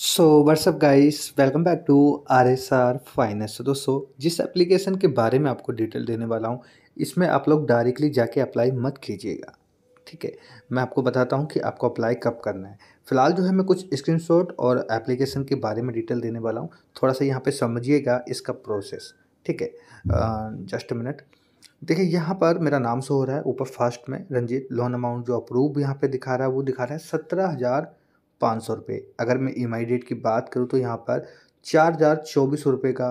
so what's up guys welcome back to R S R finance दोस्तों जिस application के बारे में आपको डिटेल देने वाला हूँ इसमें आप लोग डायरेक्टली जाके अप्लाई मत कीजिएगा ठीक है मैं आपको बताता हूँ कि आपको अप्लाई कब करना है फिलहाल जो है मैं कुछ स्क्रीनशॉट और एप्लीकेशन के बारे में डिटेल देने वाला हूँ थोड़ा सा यहाँ पर समझिएगा इसका प्रोसेस ठीक है जस्ट मिनट देखिए यहाँ पर मेरा नाम शो हो रहा है ऊपर फर्स्ट में रंजीत लोन अमाउंट जो अप्रूव यहाँ पे दिखा रहा है वो दिखा रहा है सत्रह हज़ार पाँच सौ रुपये अगर मैं ई एम आई डेट की बात करूँ तो यहाँ पर चार हज़ार चौबीस रुपये का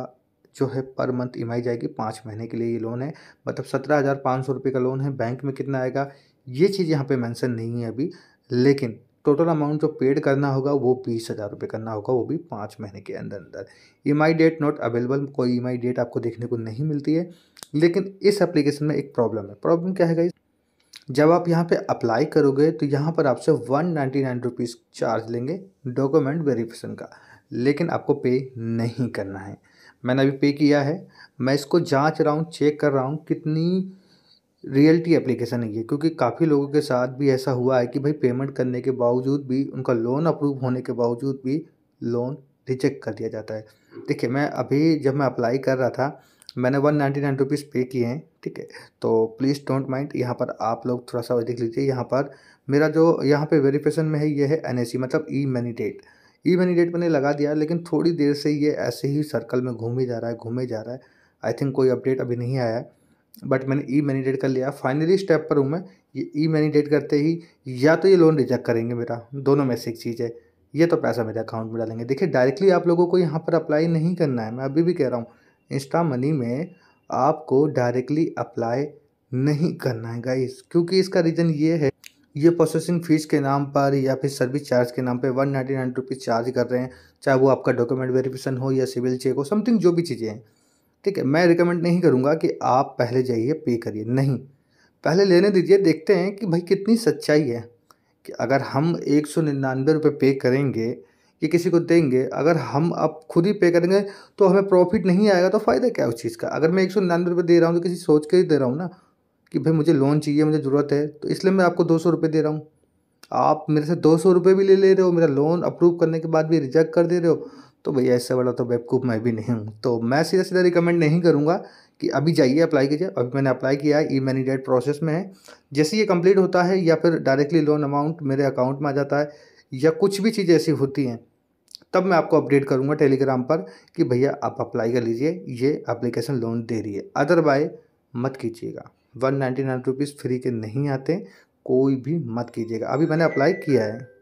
जो है पर मंथ ई एम आई जाएगी पाँच महीने के लिए ये लोन है मतलब सत्रह हज़ार पाँच सौ रुपये का लोन है बैंक में कितना आएगा ये चीज़ यहाँ पे मेंशन नहीं है अभी लेकिन टोटल अमाउंट जो पेड करना होगा वो बीस हज़ार रुपये करना होगा वो भी पाँच महीने के अंदर अंदर E M I date not available कोई ई एम आई डेट आपको देखने को नहीं मिलती है लेकिन इस एप्लीकेशन में एक प्रॉब्लम है प्रॉब्लम क्या है गाइस जब आप यहाँ पे अप्लाई करोगे तो यहाँ पर आपसे one ninety nine rupees charge लेंगे डॉक्यूमेंट वेरिफिकेशन का लेकिन आपको पे नहीं करना है मैंने अभी पे किया है मैं इसको जांच रहा हूँ चेक कर रहा हूँ कितनी रियलिटी एप्लीकेशन है ये क्योंकि काफ़ी लोगों के साथ भी ऐसा हुआ है कि भाई पेमेंट करने के बावजूद भी उनका लोन अप्रूव होने के बावजूद भी लोन रिजेक्ट कर दिया जाता है देखिए मैं अभी जब मैं अप्लाई कर रहा था मैंने वन नाइन्टी नाइन रुपीज़ पे किए हैं ठीक है तो प्लीज़ डोंट माइंड यहाँ पर आप लोग थोड़ा सा देख लीजिए यहाँ पर मेरा जो यहाँ पे वेरिफिकेशन में है ये है एन मतलब E money date E money date मैंने लगा दिया लेकिन थोड़ी देर से ये ऐसे ही सर्कल में घूम ही जा रहा है घूमे जा रहा है आई थिंक कोई अपडेट अभी नहीं आया है बट मैंने ई मनी डेट कर लिया फाइनली स्टेप पर हूँ मैं ये ई मनी डेट करते ही या तो ये लोन रिजेक्ट करेंगे मेरा दोनों में से एक चीज़ है ये तो पैसा मेरे अकाउंट में डालेंगे देखिए डायरेक्टली आप लोगों को यहाँ पर अप्लाई नहीं करना है मैं अभी भी कह रहा हूँ इंस्टा मनी में आपको डायरेक्टली अप्लाई नहीं करना है गाइस क्योंकि इसका रीज़न ये है ये प्रोसेसिंग फ़ीस के नाम पर या फिर सर्विस चार्ज के नाम पे one ninety nine rupees charge कर रहे हैं चाहे वो आपका डॉक्यूमेंट वेरिफिकेशन हो या सिविल चेक हो समथिंग जो भी चीज़ें हैं ठीक है मैं रिकमेंड नहीं करूँगा कि आप पहले जाइए पे करिए नहीं पहले लेने दीजिए देखते हैं कि भाई कितनी सच्चाई है कि अगर हम एक सौ निन्यानवे रुपये पे करेंगे कि किसी को देंगे अगर हम अब खुद ही पे करेंगे तो हमें प्रॉफिट नहीं आएगा तो फ़ायदा क्या है उस चीज़ का अगर मैं एक सौ निन्यानवे रुपये दे रहा हूँ तो किसी सोच के ही दे रहा हूँ ना कि भाई मुझे लोन चाहिए मुझे ज़रूरत है तो इसलिए मैं आपको दो सौ रुपये दे रहा हूँ आप मेरे से दो सौ रुपये भी ले ले रहे हो मेरा लोन अप्रूव करने के बाद भी रिजेक्ट कर दे रहे हो तो भैया ऐसा बड़ा तो बेवकूफ़ मैं भी नहीं हूँ तो मैं सीधा सीधा रिकमेंड नहीं करूँगा कि अभी जाइए अप्लाई कीजिए अभी मैंने अप्लाई किया है ई मैनी डेट प्रोसेस में है जैसे ये कंप्लीट होता है या फिर डायरेक्टली लोन अमाउंट मेरे अकाउंट में आ जाता है या कुछ भी चीज़ ऐसी होती हैं तब मैं आपको अपडेट करूँगा टेलीग्राम पर कि भैया आप अप्लाई कर लीजिए ये अप्लीकेशन लोन दे रही है अदरवाइज मत कीजिएगा one ninety nine rupees free के नहीं आते कोई भी मत कीजिएगा अभी मैंने अप्लाई किया है